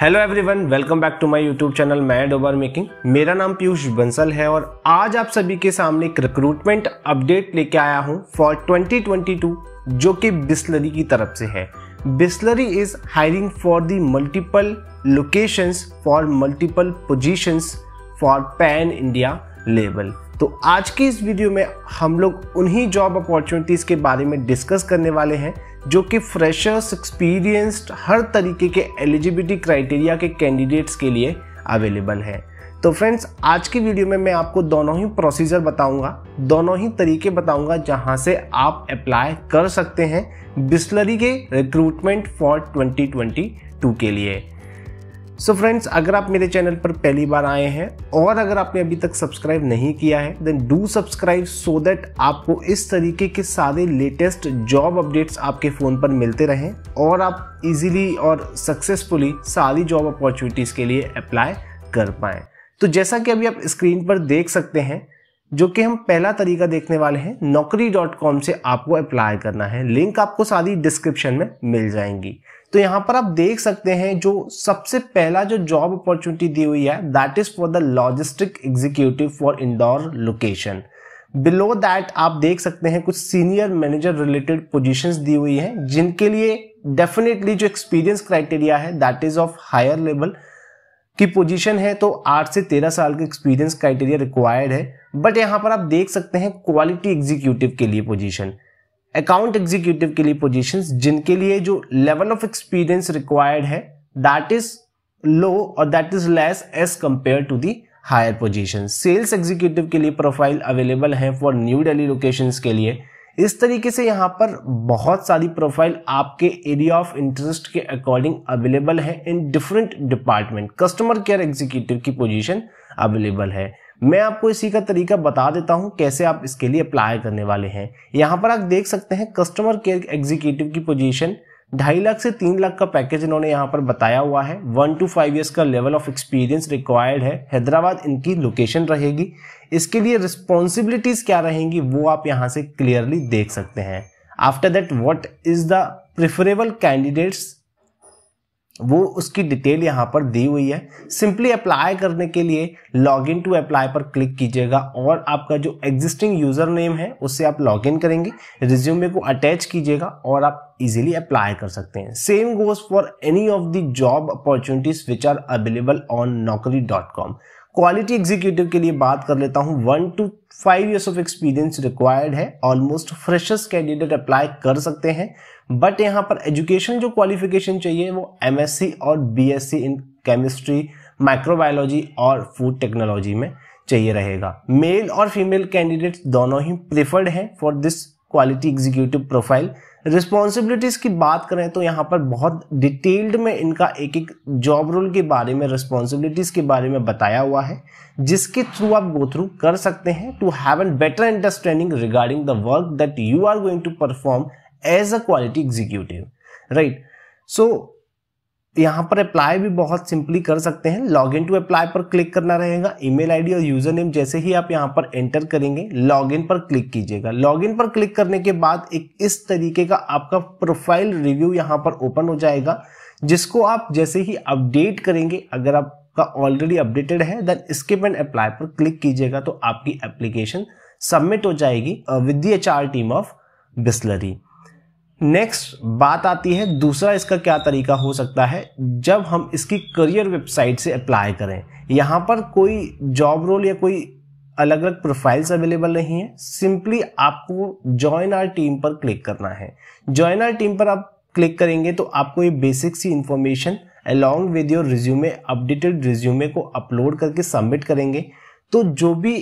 hello everyone welcome back to my YouTube channel mad over making मेरा नाम पीयूष बंसल है और आज आप सभी के सामने एक रिक्रूटमेंट अपडेट लेके आया हूं फॉर 2022 जो कि बिस्लरी की तरफ से है Bisleri is hiring for the multiple locations for multiple positions for pan India level तो आज की इस वीडियो में हम लोग उन्हीं जॉब अपॉर्चुनिटीज़ के बारे में डिस्कस करने वाले हैं जो कि फ्रेशर्स एक्सपीरियंस्ड हर तरीके के एलिजिबिलिटी क्राइटेरिया के कैंडिडेट्स के लिए अवेलेबल है तो फ्रेंड्स आज की वीडियो में मैं आपको दोनों ही प्रोसीजर बताऊंगा दोनों ही तरीके बताऊंगा जहां से आप अप्लाई कर सकते हैं बिस्लरी के रिक्रूटमेंट फॉर 2022 के लिए सो so फ्रेंड्स अगर आप मेरे चैनल पर पहली बार आए हैं और अगर आपने अभी तक सब्सक्राइब नहीं किया है then do subscribe so that आपको इस तरीके के सारे लेटेस्ट जॉब अपडेट्स आपके फ़ोन पर मिलते रहें और आप इजीली और सक्सेसफुली सारी जॉब अपॉर्चुनिटीज़ के लिए अप्लाई कर पाएँ तो जैसा कि अभी आप स्क्रीन पर देख सकते हैं जो कि हम पहला तरीका देखने वाले हैं नौकरी डॉट कॉम से आपको अप्लाई करना है लिंक आपको सारी डिस्क्रिप्शन में मिल जाएंगी तो यहाँ पर आप देख सकते हैं जो सबसे पहला जो जॉब अपॉर्चुनिटी दी हुई है that is for the logistic executive for Indore location below that आप देख सकते हैं कुछ सीनियर मैनेजर रिलेटेड पोजिशन दी हुई है जिनके लिए डेफिनेटली जो एक्सपीरियंस क्राइटेरिया है that is of higher level की पोजीशन है तो आठ से तेरह साल का एक्सपीरियंस क्राइटेरिया रिक्वायर्ड है बट यहां पर आप देख सकते हैं क्वालिटी एग्जीक्यूटिव के लिए पोजीशन अकाउंट एग्जीक्यूटिव के लिए पोजिशन जिनके लिए जो लेवल ऑफ एक्सपीरियंस रिक्वायर्ड है दैट इज लो और that is less as compare to the higher position sales executive के लिए प्रोफाइल अवेलेबल है फॉर न्यू डेली लोकेशन के लिए इस तरीके से यहाँ पर बहुत सारी प्रोफाइल आपके एरिया ऑफ इंटरेस्ट के अकॉर्डिंग अवेलेबल है in different department customer care executive की पोजीशन अवेलेबल है मैं आपको इसी का तरीका बता देता हूं कैसे आप इसके लिए अप्लाई करने वाले हैं यहाँ पर आप देख सकते हैं कस्टमर केयर एग्जीक्यूटिव की पोजीशन ढाई लाख से तीन लाख का पैकेज इन्होंने यहाँ पर बताया हुआ है वन टू फाइव ईयर्स का लेवल ऑफ एक्सपीरियंस रिक्वायर्ड है हैदराबाद इनकी लोकेशन रहेगी इसके लिए रिस्पॉन्सिबिलिटीज क्या रहेंगी वो आप यहाँ से क्लियरली देख सकते हैं after that what is the preferable candidates वो उसकी डिटेल यहाँ पर दी हुई है सिंपली अप्लाई करने के लिए लॉग इन टू अप्लाई पर क्लिक कीजिएगा और आपका जो एग्जिस्टिंग यूज़र नेम है उससे आप लॉग इन करेंगे रिज्यूमे को अटैच कीजिएगा और आप इजीली अप्लाई कर सकते हैं same goes for any of the job opportunities which are available on Naukri dot com quality executive के लिए बात कर लेता हूँ one two five years of experience required है ऑलमोस्ट फ्रेशर्स कैंडिडेट अप्लाई कर सकते हैं बट यहाँ पर एजुकेशन जो क्वालिफिकेशन चाहिए वो एमएससी और बीएससी इन केमिस्ट्री माइक्रोबायोलॉजी और फूड टेक्नोलॉजी में चाहिए रहेगा मेल और फीमेल कैंडिडेट दोनों ही प्रिफर्ड हैं for this quality executive profile responsibilities की बात करें तो यहाँ पर बहुत डिटेल्ड में इनका एक एक जॉब रोल के बारे में रिस्पॉन्सिबिलिटीज के बारे में बताया हुआ है जिसके थ्रू आप गो थ्रू कर सकते हैं to have an better understanding regarding the work that you are going to perform as a quality executive right so यहाँ पर अप्लाई भी बहुत सिंपली कर सकते हैं लॉग इन टू अप्लाई पर क्लिक करना रहेगा ईमेल आईडी और यूजर नेम जैसे ही आप यहाँ पर एंटर करेंगे लॉग इन पर क्लिक कीजिएगा लॉग इन पर क्लिक करने के बाद एक इस तरीके का आपका प्रोफाइल रिव्यू यहाँ पर ओपन हो जाएगा जिसको आप जैसे ही अपडेट करेंगे अगर आपका ऑलरेडी अपडेटेड है देन स्किप एंड अप्लाई पर क्लिक कीजिएगा तो आपकी एप्लीकेशन सबमिट हो जाएगी with the H team of Bisleri next बात आती है दूसरा इसका क्या तरीका हो सकता है जब हम इसकी करियर वेबसाइट से अप्लाई करें यहाँ पर कोई जॉब रोल या कोई अलग अलग प्रोफाइल्स अवेलेबल नहीं है सिंपली आपको ज्वाइन आर टीम पर क्लिक करना है ज्वाइन आर टीम पर आप क्लिक करेंगे तो आपको ये बेसिक सी information along with your resume updated resume को अपलोड करके सबमिट करेंगे तो जो भी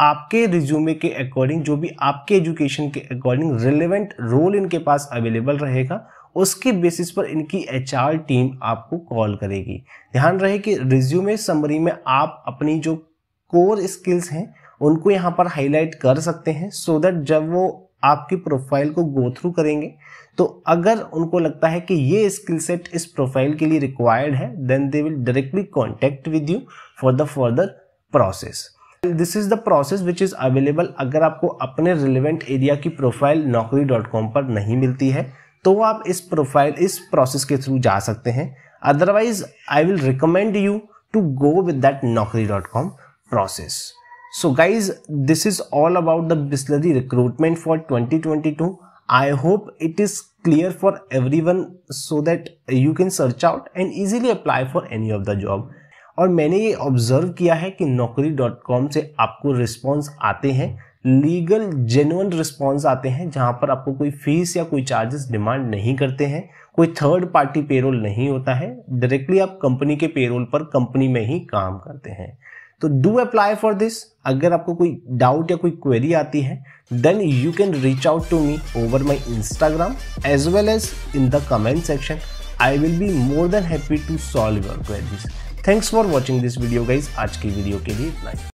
आपके रिज्यूमे के अकॉर्डिंग जो भी आपके एजुकेशन के अकॉर्डिंग रिलेवेंट रोल इनके पास अवेलेबल रहेगा उसके बेसिस पर इनकी एच टीम आपको कॉल करेगी ध्यान रहे कि रिज्यूमे समरी में आप अपनी जो कोर स्किल्स हैं उनको यहाँ पर हाईलाइट कर सकते हैं सो so दैट जब वो आपकी प्रोफाइल को गो थ्रू करेंगे तो अगर उनको लगता है कि ये स्किल सेट इस प्रोफाइल के लिए रिक्वायर्ड है then they will directly contact with you for the further process this is the process which is available अगर आपको अपने रिलेवेंट एरिया की प्रोफाइल नौकरी डॉट कॉम पर नहीं मिलती है तो आप इस प्रोफाइल इस प्रोसेस के थ्रू जा सकते हैं otherwise I will recommend you to go with that Naukri dot com process so guys this is all about the Bisleri recruitment for 2022 hope it is clear for every one so that you can search out and easily apply for any of the job और मैंने ये observe किया है कि नौकरी dot com से आपको response आते हैं लीगल जेन्युन रिस्पॉन्स आते हैं जहाँ पर आपको कोई फीस या कोई चार्जेस डिमांड नहीं करते हैं कोई थर्ड पार्टी पेरोल नहीं होता है डायरेक्टली आप कंपनी के पेरोल पर कंपनी में ही काम करते हैं तो डू अप्लाई फॉर दिस अगर आपको कोई डाउट या कोई क्वेरी आती है then you can reach out to me over my Instagram as well as in the comment section I will be more than happy to solve your queries thanks for watching this video guys आज की video के लिए इतना ही